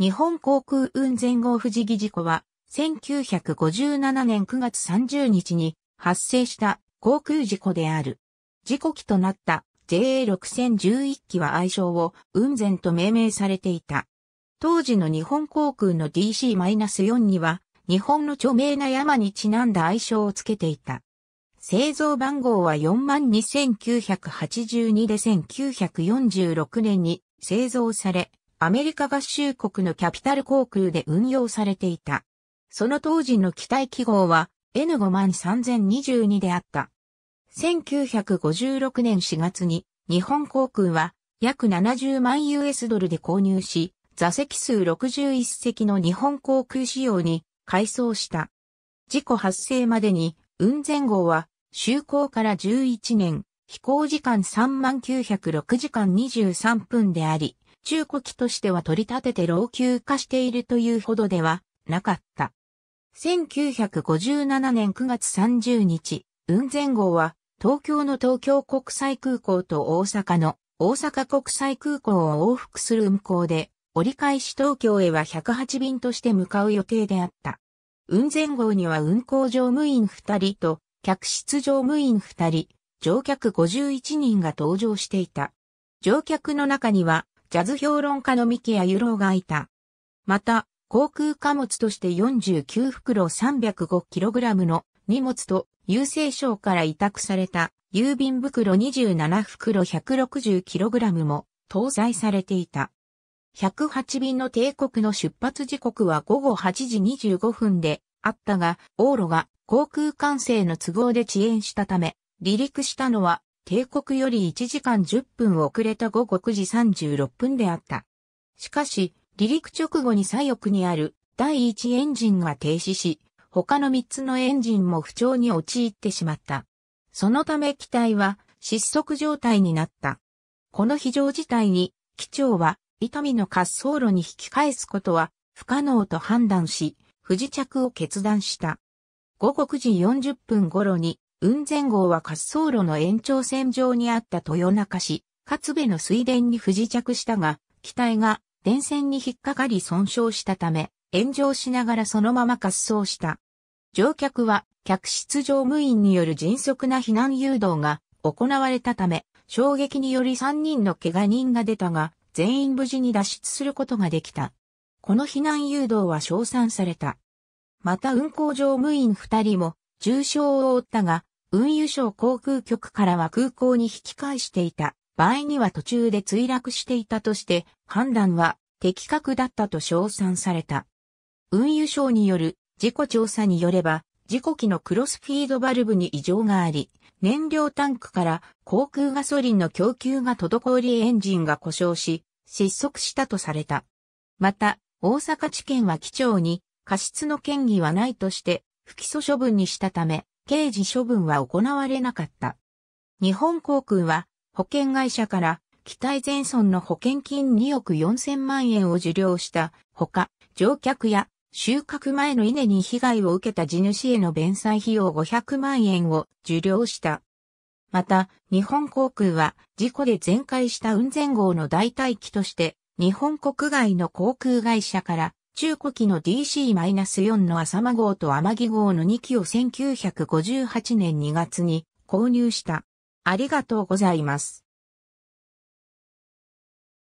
日本航空運前号不時事故は、1957年9月30日に発生した航空事故である。事故機となった JA6011 機は愛称を雲前と命名されていた。当時の日本航空の DC-4 には、日本の著名な山にちなんだ愛称をつけていた。製造番号は42982で1946年に製造され、アメリカ合衆国のキャピタル航空で運用されていた。その当時の機体記号は N53022 であった。1956年4月に日本航空は約70万 US ドルで購入し、座席数61席の日本航空仕様に改装した。事故発生までに運前号は就航から11年、飛行時間3906時間23分であり、中古機としては取り立てて老朽化しているというほどではなかった。1957年9月30日、雲仙号は東京の東京国際空港と大阪の大阪国際空港を往復する運航で、折り返し東京へは108便として向かう予定であった。雲仙号には運航乗務員2人と客室乗務員2人、乗客51人が搭乗していた。乗客の中にはジャズ評論家の三ア・ユロ郎がいた。また、航空貨物として49袋 305kg の荷物と郵政省から委託された郵便袋27袋 160kg も搭載されていた。108便の帝国の出発時刻は午後8時25分であったが、往路が航空管制の都合で遅延したため、離陸したのは定刻より1時間10分遅れた午後9時36分であった。しかし、離陸直後に左翼にある第1エンジンが停止し、他の3つのエンジンも不調に陥ってしまった。そのため機体は失速状態になった。この非常事態に、機長は、伊丹の滑走路に引き返すことは不可能と判断し、不時着を決断した。午後9時40分頃に雲仙号は滑走路の延長線上にあった豊中市、勝部の水田に不時着したが、機体が電線に引っかかり損傷したため、炎上しながらそのまま滑走した。乗客は客室乗務員による迅速な避難誘導が行われたため、衝撃により3人の怪我人が出たが、全員無事に脱出することができた。この避難誘導は称賛された。また運行乗務員2人も重傷を負ったが、運輸省航空局からは空港に引き返していた、場合には途中で墜落していたとして、判断は的確だったと称賛された。運輸省による事故調査によれば、事故機のクロスフィードバルブに異常があり、燃料タンクから航空ガソリンの供給が滞りエンジンが故障し、失速したとされた。また、大阪地検は機長に過失の嫌疑はないとして、不起訴処分にしたため、刑事処分は行われなかった。日本航空は保険会社から機体全損の保険金2億4000万円を受領したほか、乗客や収穫前の稲に被害を受けた地主への弁済費用500万円を受領した。また、日本航空は事故で全壊した雲仙号の代替機として、日本国外の航空会社から中古機の DC-4 の浅間号と天城号の2機を1958年2月に購入した。ありがとうございます。